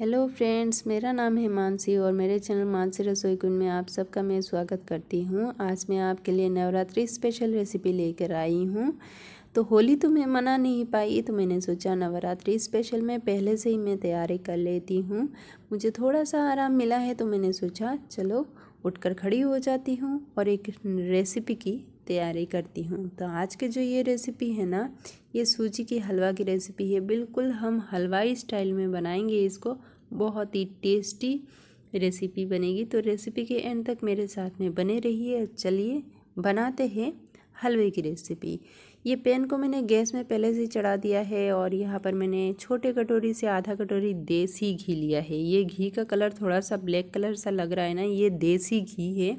hello friends मेरा नाम है मानसी और मेरे चैनल मानसी रसोई कुंड में आप सबका मैं स्वागत करती हूँ आज मैं आपके लिए नवरात्रि स्पेशल रेसिपी लेकर आई हूँ तो होली तो मैं मना नहीं पाई तो मैंने सोचा नवरात्रि स्पेशल में पहले से ही मैं तैयारी कर लेती हूँ मुझे थोड़ा सा आराम मिला है तो मैंने सोचा चलो उठ खड़ी हो जाती हूँ और एक रेसिपी की तैयारी करती हूँ तो आज के जो ये रेसिपी है ना ये सूजी की हलवा की रेसिपी है बिल्कुल हम हलवाई स्टाइल में बनाएंगे इसको बहुत ही टेस्टी रेसिपी बनेगी तो रेसिपी के एंड तक मेरे साथ में बने रहिए चलिए बनाते हैं हलवे की रेसिपी ये पैन को मैंने गैस में पहले से चढ़ा दिया है और यहाँ पर मैंने छोटे कटोरी से आधा कटोरी देसी घी लिया है ये घी का कलर थोड़ा सा ब्लैक कलर सा लग रहा है ना ये देसी घी है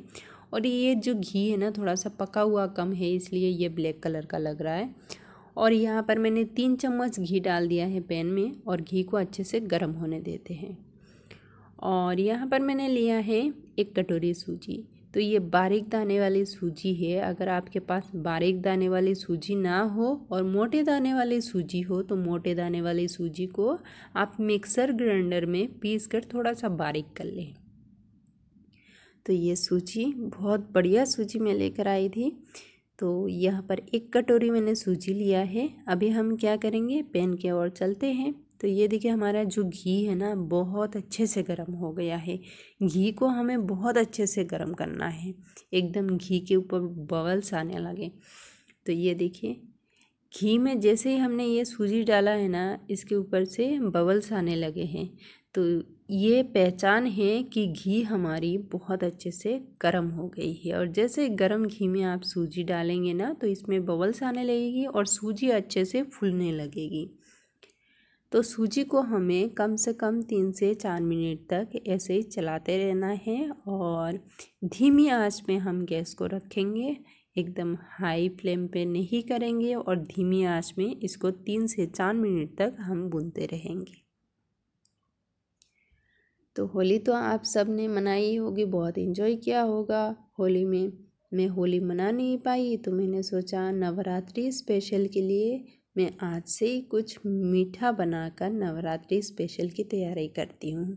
और ये जो घी है ना थोड़ा सा पका हुआ कम है इसलिए ये ब्लैक कलर का लग रहा है और यहाँ पर मैंने तीन चम्मच घी डाल दिया है पैन में और घी को अच्छे से गर्म होने देते हैं और यहाँ पर मैंने लिया है एक कटोरी सूजी तो ये बारीक दाने वाली सूजी है अगर आपके पास बारीक दाने वाली सूजी ना हो और मोटे दाने वाली सूजी हो तो मोटे दाने वाली सूजी को आप मिक्सर ग्राइंडर में पीस कर थोड़ा सा बारीक कर लें तो ये सूजी बहुत बढ़िया सूजी मैं लेकर आई थी तो यहाँ पर एक कटोरी मैंने सूजी लिया है अभी हम क्या करेंगे पैन के और चलते हैं तो ये देखिए हमारा जो घी है ना बहुत अच्छे से गर्म हो गया है घी को हमें बहुत अच्छे से गर्म करना है एकदम घी के ऊपर बबल्स आने लगे तो ये देखिए घी में जैसे ही हमने ये सूजी डाला है ना इसके ऊपर से बबल्स आने लगे हैं तो ये पहचान है कि घी हमारी बहुत अच्छे से गर्म हो गई है और जैसे गर्म घी में आप सूजी डालेंगे ना तो इसमें बबल्स आने लगेगी और सूजी अच्छे से फूलने लगेगी तो सूजी को हमें कम से कम तीन से चार मिनट तक ऐसे ही चलाते रहना है और धीमी आंच में हम गैस को रखेंगे एकदम हाई फ्लेम पे नहीं करेंगे और धीमी आंच में इसको तीन से चार मिनट तक हम बुनते रहेंगे तो होली तो आप सब ने मनाई होगी बहुत इन्जॉय किया होगा होली में मैं होली मना नहीं पाई तो मैंने सोचा नवरात्रि स्पेशल के लिए मैं आज से ही कुछ मीठा बनाकर नवरात्रि स्पेशल की तैयारी करती हूँ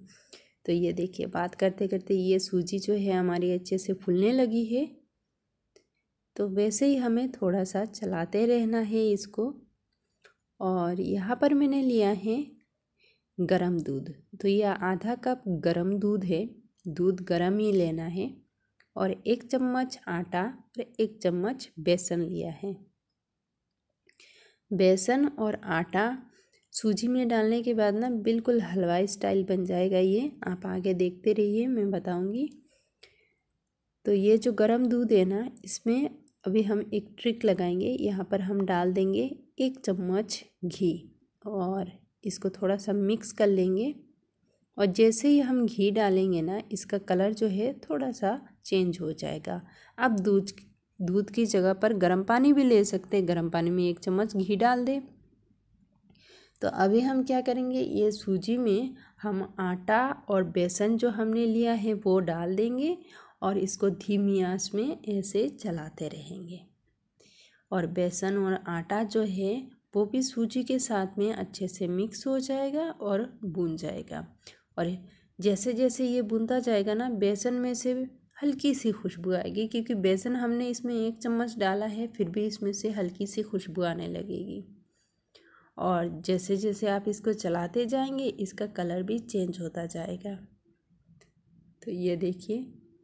तो ये देखिए बात करते करते ये सूजी जो है हमारी अच्छे से फूलने लगी है तो वैसे ही हमें थोड़ा सा चलाते रहना है इसको और यहाँ पर मैंने लिया है गरम दूध तो ये आधा कप गरम दूध है दूध गरम ही लेना है और एक चम्मच आटा और एक चम्मच बेसन लिया है बेसन और आटा सूजी में डालने के बाद ना बिल्कुल हलवाई स्टाइल बन जाएगा ये आप आगे देखते रहिए मैं बताऊंगी तो ये जो गरम दूध है ना इसमें अभी हम एक ट्रिक लगाएंगे यहाँ पर हम डाल देंगे एक चम्मच घी और इसको थोड़ा सा मिक्स कर लेंगे और जैसे ही हम घी डालेंगे ना इसका कलर जो है थोड़ा सा चेंज हो जाएगा आप दूध दूध की जगह पर गर्म पानी भी ले सकते हैं गर्म पानी में एक चम्मच घी डाल दें तो अभी हम क्या करेंगे ये सूजी में हम आटा और बेसन जो हमने लिया है वो डाल देंगे और इसको धीमी आंच में ऐसे चलाते रहेंगे और बेसन और आटा जो है वो भी सूजी के साथ में अच्छे से मिक्स हो जाएगा और बुन जाएगा और जैसे जैसे ये बुनता जाएगा ना बेसन में से हल्की सी खुशबू आएगी क्योंकि बेसन हमने इसमें एक चम्मच डाला है फिर भी इसमें से हल्की सी खुशबू आने लगेगी और जैसे जैसे आप इसको चलाते जाएंगे इसका कलर भी चेंज होता जाएगा तो ये देखिए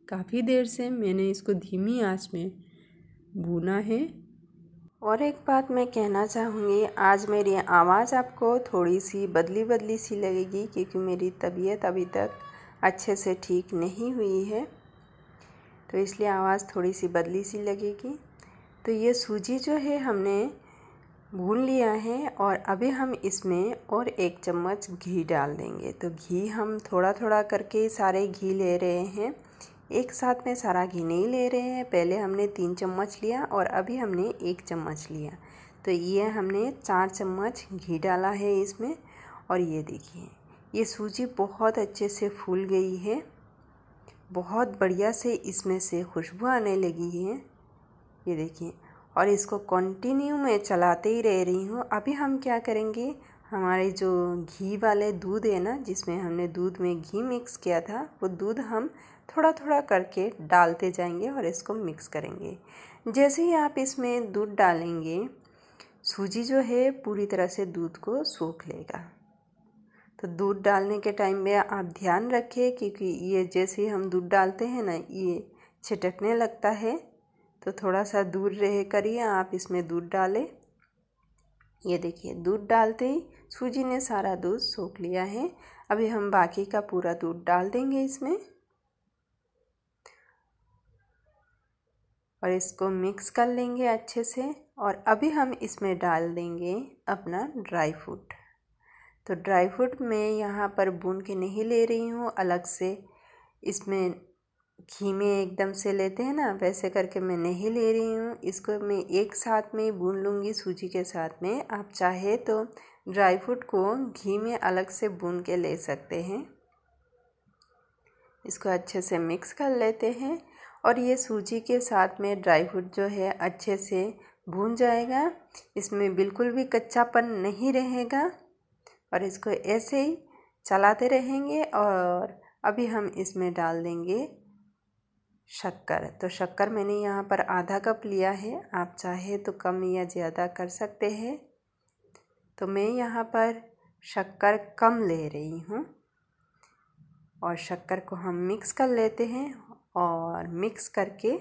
काफ़ी देर से मैंने इसको धीमी आंच में भुना है और एक बात मैं कहना चाहूँगी आज मेरी आवाज़ आपको थोड़ी सी बदली बदली सी लगेगी क्योंकि मेरी तबीयत अभी तक अच्छे से ठीक नहीं हुई है तो इसलिए आवाज़ थोड़ी सी बदली सी लगेगी तो ये सूजी जो है हमने भून लिया है और अभी हम इसमें और एक चम्मच घी डाल देंगे तो घी हम थोड़ा थोड़ा करके सारे घी ले रहे हैं एक साथ में सारा घी नहीं ले रहे हैं पहले हमने तीन चम्मच लिया और अभी हमने एक चम्मच लिया तो ये हमने चार चम्मच घी डाला है इसमें और ये देखिए ये सूजी बहुत अच्छे से फूल गई है बहुत बढ़िया से इसमें से खुशबू आने लगी है ये देखिए और इसको कंटिन्यू मैं चलाते ही रह रही हूँ अभी हम क्या करेंगे हमारे जो घी वाले दूध है ना जिसमें हमने दूध में घी मिक्स किया था वो दूध हम थोड़ा थोड़ा करके डालते जाएंगे और इसको मिक्स करेंगे जैसे ही आप इसमें दूध डालेंगे सूजी जो है पूरी तरह से दूध को सोख लेगा तो दूध डालने के टाइम में आप ध्यान रखें क्योंकि ये जैसे ही हम दूध डालते हैं ना ये छिटकने लगता है तो थोड़ा सा दूर रह करिए आप इसमें दूध डालें ये देखिए दूध डालते ही सूजी ने सारा दूध सोख लिया है अभी हम बाकी का पूरा दूध डाल देंगे इसमें और इसको मिक्स कर लेंगे अच्छे से और अभी हम इसमें डाल देंगे अपना ड्राई फ्रूट तो ड्राई फ्रूट मैं यहाँ पर बुन के नहीं ले रही हूँ अलग से इसमें घी में एकदम से लेते हैं ना वैसे करके मैं नहीं ले रही हूँ इसको मैं एक साथ में बुन लूँगी सूजी के साथ में आप चाहे तो ड्राई फ्रूट को घी में अलग से बुन के ले सकते हैं इसको अच्छे से मिक्स कर लेते हैं और ये सूजी के साथ में ड्राई फ्रूट जो है अच्छे से भून जाएगा इसमें बिल्कुल भी कच्चापन नहीं रहेगा और इसको ऐसे ही चलाते रहेंगे और अभी हम इसमें डाल देंगे शक्कर तो शक्कर मैंने यहाँ पर आधा कप लिया है आप चाहे तो कम या ज़्यादा कर सकते हैं तो मैं यहाँ पर शक्कर कम ले रही हूँ और शक्कर को हम मिक्स कर लेते हैं और मिक्स करके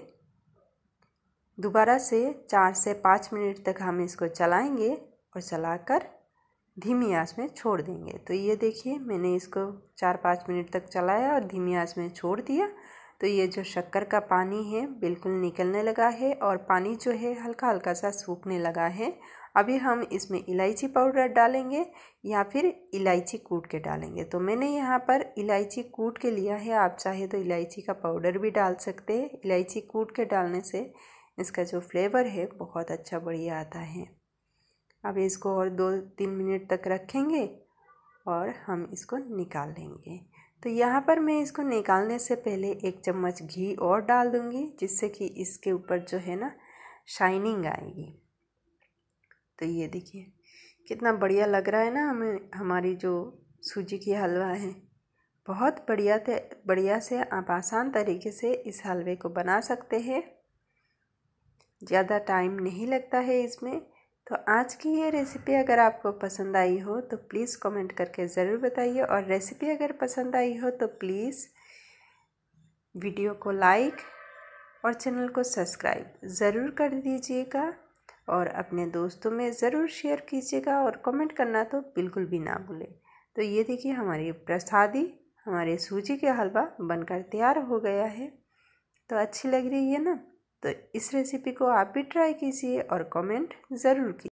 दोबारा से चार से पाँच मिनट तक हम इसको चलाएंगे और चलाकर धीमी आंच में छोड़ देंगे तो ये देखिए मैंने इसको चार पाँच मिनट तक चलाया और धीमी आंच में छोड़ दिया तो ये जो शक्कर का पानी है बिल्कुल निकलने लगा है और पानी जो है हल्का हल्का सा सूखने लगा है अभी हम इसमें इलायची पाउडर डालेंगे या फिर इलायची कूट के डालेंगे तो मैंने यहाँ पर इलायची कूट के लिया है आप चाहे तो इलायची का पाउडर भी डाल सकते हैं इलायची कूट के डालने से इसका जो फ्लेवर है बहुत अच्छा बढ़िया आता है अब इसको और दो तीन मिनट तक रखेंगे और हम इसको निकाल लेंगे तो यहाँ पर मैं इसको निकालने से पहले एक चम्मच घी और डाल दूँगी जिससे कि इसके ऊपर जो है ना शाइनिंग आएगी तो ये देखिए कितना बढ़िया लग रहा है ना हमें हमारी जो सूजी की हलवा है बहुत बढ़िया बढ़िया से आप आसान तरीके से इस हलवे को बना सकते हैं ज़्यादा टाइम नहीं लगता है इसमें तो आज की ये रेसिपी अगर आपको पसंद आई हो तो प्लीज़ कमेंट करके ज़रूर बताइए और रेसिपी अगर पसंद आई हो तो प्लीज़ वीडियो को लाइक और चैनल को सब्सक्राइब ज़रूर कर दीजिएगा और अपने दोस्तों में ज़रूर शेयर कीजिएगा और कमेंट करना तो बिल्कुल भी ना भूलें तो ये देखिए हमारी प्रसादी हमारे सूजी के हलवा बनकर तैयार हो गया है तो अच्छी लग रही है ना तो इस रेसिपी को आप भी ट्राई कीजिए और कमेंट ज़रूर कीजिए